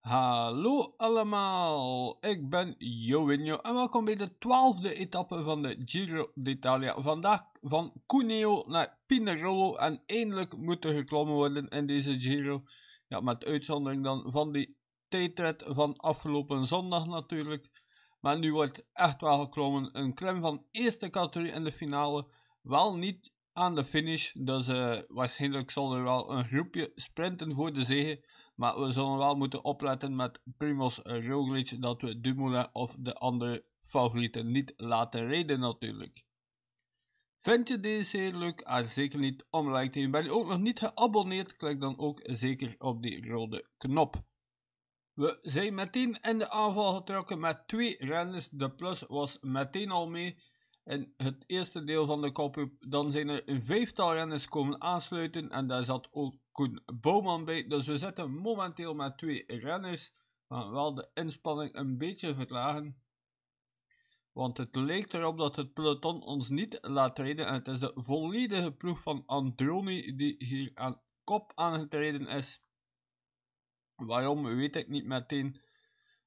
Hallo allemaal, ik ben Jovinho en welkom bij de twaalfde etappe van de Giro d'Italia. Vandaag van Cuneo naar Pinerolo en eindelijk moet er geklommen worden in deze Giro. Ja, met uitzondering dan van die t-tred van afgelopen zondag natuurlijk. Maar nu wordt echt wel geklommen. Een klim van eerste categorie in de finale. Wel niet aan de finish. Dus uh, waarschijnlijk zal er wel een groepje sprinten voor de zege. Maar we zullen wel moeten opletten met Primos Roglic. Dat we Dumoulin of de andere favorieten niet laten rijden natuurlijk. Vind je deze serie leuk? Ah, zeker niet om like te geven. Ben je ook nog niet geabonneerd? Klik dan ook zeker op die rode knop. We zijn meteen in de aanval getrokken met twee renners. De plus was meteen al mee in het eerste deel van de kopgroep. Dan zijn er een vijftal renners komen aansluiten en daar zat ook Koen Bouwman bij. Dus we zitten momenteel met twee renners. Maar wel de inspanning een beetje verlagen. Want het lijkt erop dat het peloton ons niet laat rijden. En het is de volledige ploeg van Androni die hier aan kop aangetreden is. Waarom weet ik niet meteen.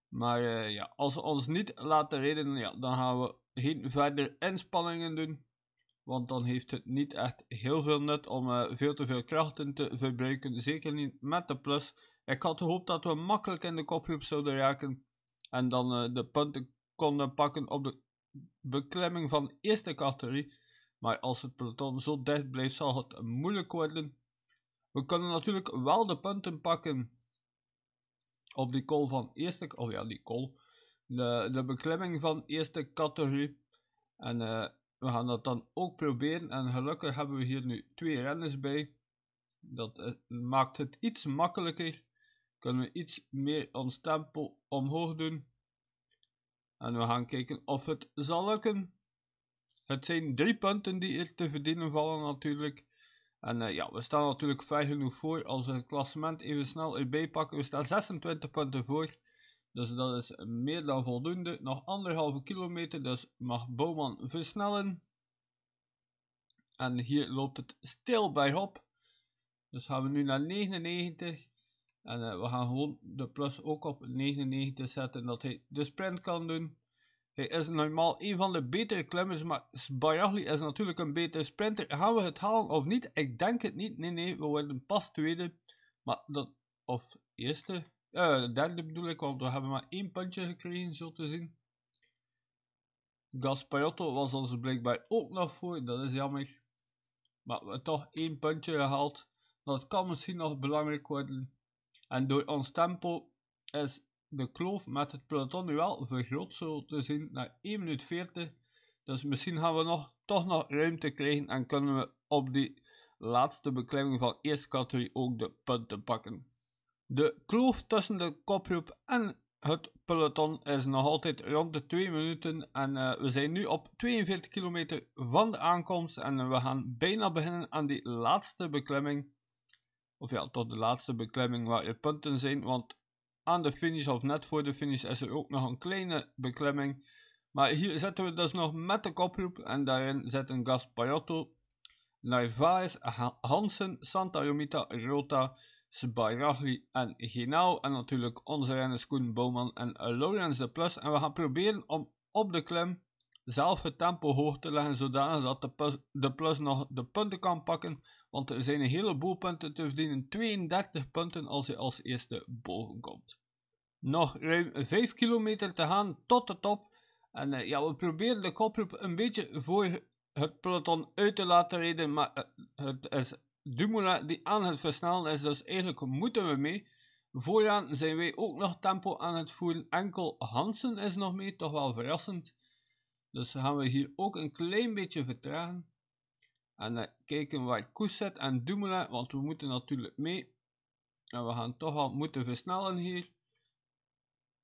Maar eh, ja, als we ons niet laten reden, ja, dan gaan we geen verder inspanningen doen. Want dan heeft het niet echt heel veel nut om eh, veel te veel krachten te verbruiken. Zeker niet met de plus. Ik had gehoopt dat we makkelijk in de kopgroep zouden raken. En dan eh, de punten konden pakken op de beklemming van de eerste categorie. Maar als het peloton zo dicht blijft zal het moeilijk worden. We kunnen natuurlijk wel de punten pakken op die call van eerste, of oh ja, die call, de, de beklimming van eerste categorie. En eh, we gaan dat dan ook proberen. En gelukkig hebben we hier nu twee renners bij. Dat eh, maakt het iets makkelijker. Kunnen we iets meer ons tempo omhoog doen. En we gaan kijken of het zal lukken. Het zijn drie punten die er te verdienen vallen natuurlijk. En eh, ja, we staan natuurlijk vrij genoeg voor. Als we het klassement even snel erbij pakken. We staan 26 punten voor. Dus dat is meer dan voldoende. Nog anderhalve kilometer, dus mag Bouwman versnellen. En hier loopt het stil bij hop. Dus gaan we nu naar 99. En eh, we gaan gewoon de plus ook op 99 zetten, dat hij de sprint kan doen. Hij is normaal een van de betere klimmers, maar Sbaragli is natuurlijk een betere sprinter. Gaan we het halen of niet? Ik denk het niet. Nee, nee, we worden pas tweede. Maar dat, of eerste. Uh, derde bedoel ik, want we hebben maar één puntje gekregen, zo te zien. Gasparotto was ons blijkbaar ook nog voor, dat is jammer. Maar we hebben toch één puntje gehaald. Dat kan misschien nog belangrijk worden. En door ons tempo is de kloof met het peloton nu wel vergroot zo te zien naar 1 minuut 40. Dus misschien gaan we nog, toch nog ruimte krijgen en kunnen we op die laatste beklimming van eerste categorie ook de punten pakken. De kloof tussen de kopgroep en het peloton is nog altijd rond de 2 minuten en eh, we zijn nu op 42 kilometer van de aankomst en we gaan bijna beginnen aan die laatste beklimming. Of ja, tot de laatste beklimming waar je punten zijn, want aan de finish of net voor de finish is er ook nog een kleine beklemming, Maar hier zetten we dus nog met de koproep en daarin zitten Gasparotto, Narvaez, Hansen, Santa Romita, Rota, Sbaragli en Ginao. En natuurlijk onze renners Koen Bouwman en Lawrence de Plus. En we gaan proberen om op de klim zelf het tempo hoog te leggen zodanig dat de plus nog de punten kan pakken want er zijn een heleboel punten te verdienen, 32 punten als je als eerste boven komt. Nog ruim 5 kilometer te gaan tot de top. En eh, ja, we proberen de koproep een beetje voor het peloton uit te laten rijden. Maar eh, het is Dumoulin die aan het versnellen is, dus eigenlijk moeten we mee. Vooraan zijn wij ook nog tempo aan het voeren. Enkel Hansen is nog mee, toch wel verrassend. Dus gaan we hier ook een klein beetje vertragen. En eh, kijken waar zet en Dumoulin, want we moeten natuurlijk mee. En we gaan toch al moeten versnellen hier.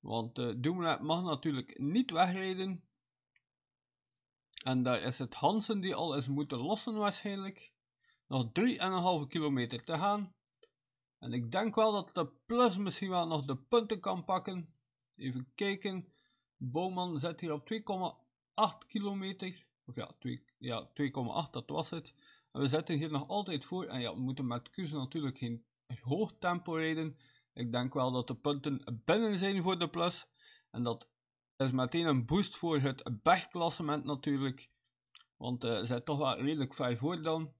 Want uh, mag natuurlijk niet wegrijden. En daar is het Hansen die al is moeten lossen waarschijnlijk. Nog 3,5 kilometer te gaan. En ik denk wel dat de plus misschien wel nog de punten kan pakken. Even kijken. Bouwman zit hier op 2,8 kilometer. Of ja, 2,8, ja, dat was het. En we zetten hier nog altijd voor. En ja, we moeten met Q's natuurlijk geen hoog tempo rijden. Ik denk wel dat de punten binnen zijn voor de plus. En dat is meteen een boost voor het bergklassement natuurlijk. Want uh, eh, ze zijn toch wel redelijk vijf voor dan.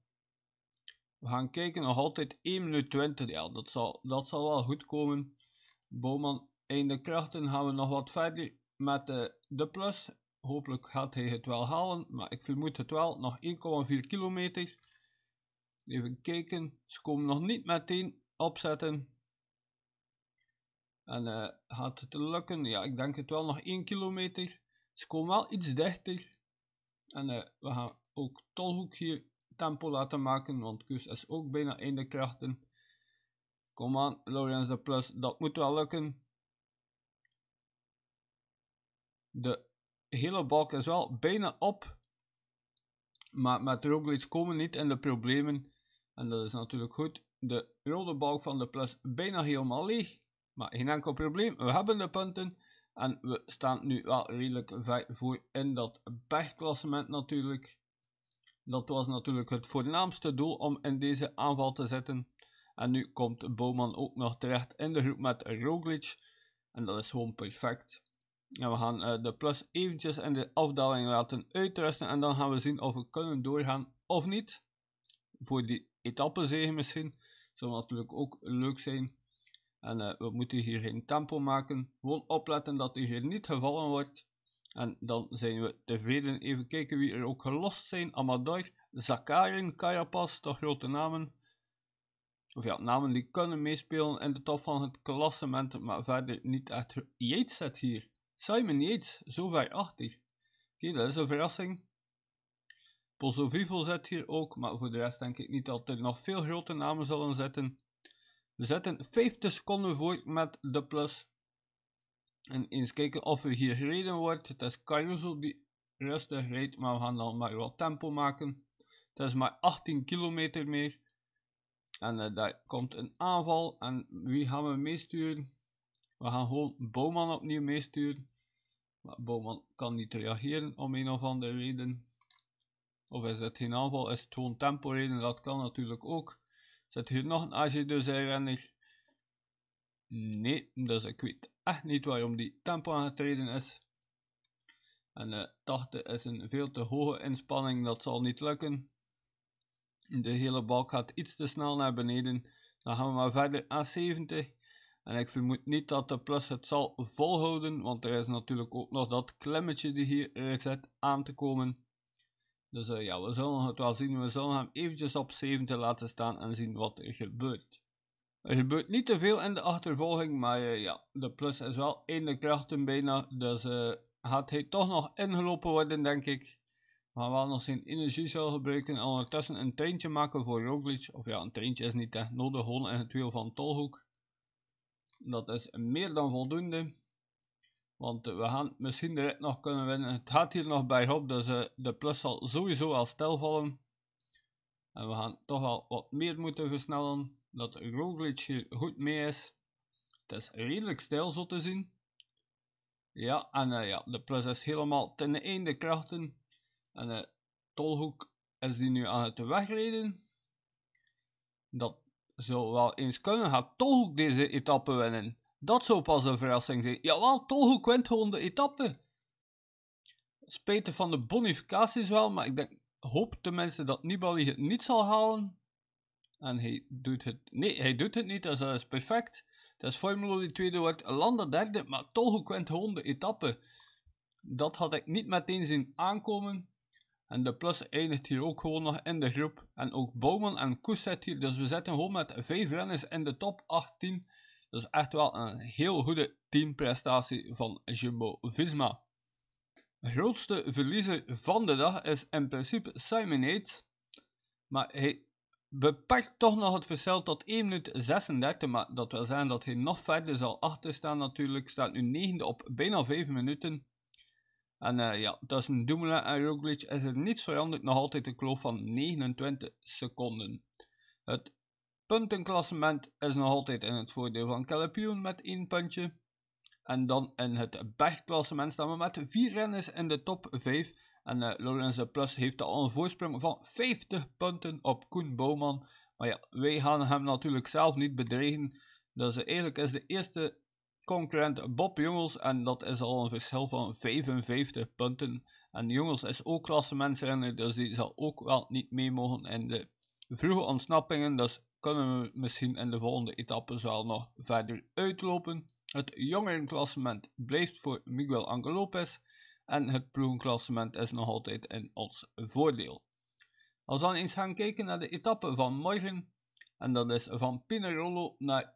We gaan kijken, nog altijd 1 minuut 20. Ja, dat zal, dat zal wel goed komen. Bouwman einde de krachten gaan we nog wat verder met uh, de plus. Hopelijk gaat hij het wel halen, maar ik vermoed het wel. Nog 1,4 kilometer. Even kijken. Ze komen nog niet meteen opzetten. En eh, gaat het lukken? Ja, ik denk het wel. Nog 1 kilometer. Ze komen wel iets dichter. En eh, we gaan ook Tolhoek hier tempo laten maken, want Kus is ook bijna in de krachten. Kom aan, Laurens de Plus, dat moet wel lukken. De hele balk is wel bijna op. Maar met Roglic komen niet in de problemen. En dat is natuurlijk goed. De rode balk van de plus bijna helemaal leeg. Maar geen enkel probleem. We hebben de punten. En we staan nu wel redelijk ver voor in dat bergklassement natuurlijk. Dat was natuurlijk het voornaamste doel om in deze aanval te zetten En nu komt Bowman ook nog terecht in de groep met Roglic. En dat is gewoon perfect. En we gaan eh, de plus eventjes in de afdaling laten uitrusten. En dan gaan we zien of we kunnen doorgaan of niet. Voor die 7 misschien. Zou natuurlijk ook leuk zijn. En eh, we moeten hier geen tempo maken. Gewoon opletten dat hij hier niet gevallen wordt. En dan zijn we tevreden. Even kijken wie er ook gelost zijn. Amador, Zakarin, Carapaz, toch grote namen. Of ja, namen die kunnen meespelen in de top van het klassement. Maar verder niet echt Yates zit hier. Simon Yates, zo 80. Oké, dat is een verrassing. Pozo Vivo zet hier ook, maar voor de rest denk ik niet dat er nog veel grote namen zullen zetten. We zetten 50 seconden voor met de plus. En eens kijken of er hier gereden wordt. Het is Caruso die rustig rijdt, maar we gaan dan maar wat tempo maken. Het is maar 18 kilometer meer. En eh, daar komt een aanval. En wie gaan we meesturen? We gaan gewoon Bouwman opnieuw meesturen. Maar Bouwman kan niet reageren om een of andere reden. Of is het geen aanval, is het gewoon tempo reden, dat kan natuurlijk ook. Zit hier nog een AG dus Nee, dus ik weet echt niet waarom die tempo treden is. En de eh, 80 is een veel te hoge inspanning, dat zal niet lukken. De hele balk gaat iets te snel naar beneden. Dan gaan we maar verder A70. En ik vermoed niet dat de plus het zal volhouden, want er is natuurlijk ook nog dat klemmetje die hier eh, zit aan te komen. Dus eh, ja, we zullen het wel zien. We zullen hem eventjes op 7 te laten staan en zien wat er gebeurt. Er gebeurt niet te veel in de achtervolging, maar eh, ja, de plus is wel in de krachten bijna. Dus gaat hij toch nog ingelopen worden, denk ik. Maar wel nog zijn zal gebruiken en ondertussen een treintje maken voor Roglic. Of ja, een treintje is niet echt nodig, gewoon in het wiel van Tolhoek. Dat is meer dan voldoende. Want we gaan misschien direct nog kunnen winnen. Het gaat hier nog bij op, dus eh, de plus zal sowieso al stil vallen. En we gaan toch al wat meer moeten versnellen. Dat Roglic hier goed mee is. Het is redelijk stijl zo te zien. Ja, en eh, ja, de plus is helemaal ten einde krachten. En de eh, Tolhoek is die nu aan het wegrijden. Dat wel eens kunnen gaat Tolhoek deze etappe winnen. Dat zou pas een verrassing zijn. Jawel, Tolhoek wint gewoon de etappe. Speten van de bonificaties wel, maar ik denk, hoop tenminste dat Nibali het niet zal halen. En hij doet het, nee, hij doet het niet, dus dat is perfect. Dat is Formula die tweede wordt, Landa derde, maar Tolhoek wint gewoon de etappe. Dat had ik niet meteen zien aankomen. En de plus eindigt hier ook gewoon nog in de groep. En ook Bouwman en Koes zit hier. Dus we zitten gewoon met 5 renners in de top 18. Dus echt wel een heel goede teamprestatie van Jumbo-Visma. Grootste verliezer van de dag is in principe Simon Yates. Maar hij beperkt toch nog het verschil tot 1 minuut 36. Maar dat wil zeggen dat hij nog verder zal achterstaan natuurlijk. Staat nu 9 e op bijna 5 minuten. En eh, ja, tussen Dumoulin en Roglic is er niets veranderd, nog altijd een kloof van 29 seconden. Het puntenklassement is nog altijd in het voordeel van Calapioen met 1 puntje. En dan in het bergklassement staan we met 4 renners in de top 5. En eh, uh, Plus heeft al een voorsprong van 50 punten op Koen Bouwman. Maar ja, wij gaan hem natuurlijk zelf niet bedreigen. Dus eigenlijk is de eerste concurrent Bob Jongels en dat is al een verschil van 55 punten. En Jongels is ook klassementsrenner, dus die zal ook wel niet mee mogen in de vroege ontsnappingen. Dus kunnen we misschien in de volgende etappes wel nog verder uitlopen. Het jongerenklassement blijft voor Miguel Angel Lopez en het ploegenklassement is nog altijd in ons voordeel. Als we dan eens gaan kijken naar de etappe van morgen, en dat is van Pinerolo naar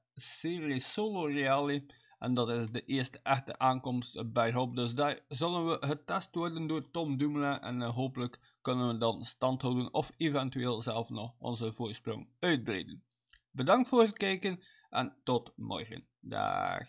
Solo Reale, en dat is de eerste echte aankomst bij Hop. Dus daar zullen we getest worden door Tom Dumoulin. En eh, hopelijk kunnen we dan stand houden of eventueel zelf nog onze voorsprong uitbreiden. Bedankt voor het kijken en tot morgen. Dag.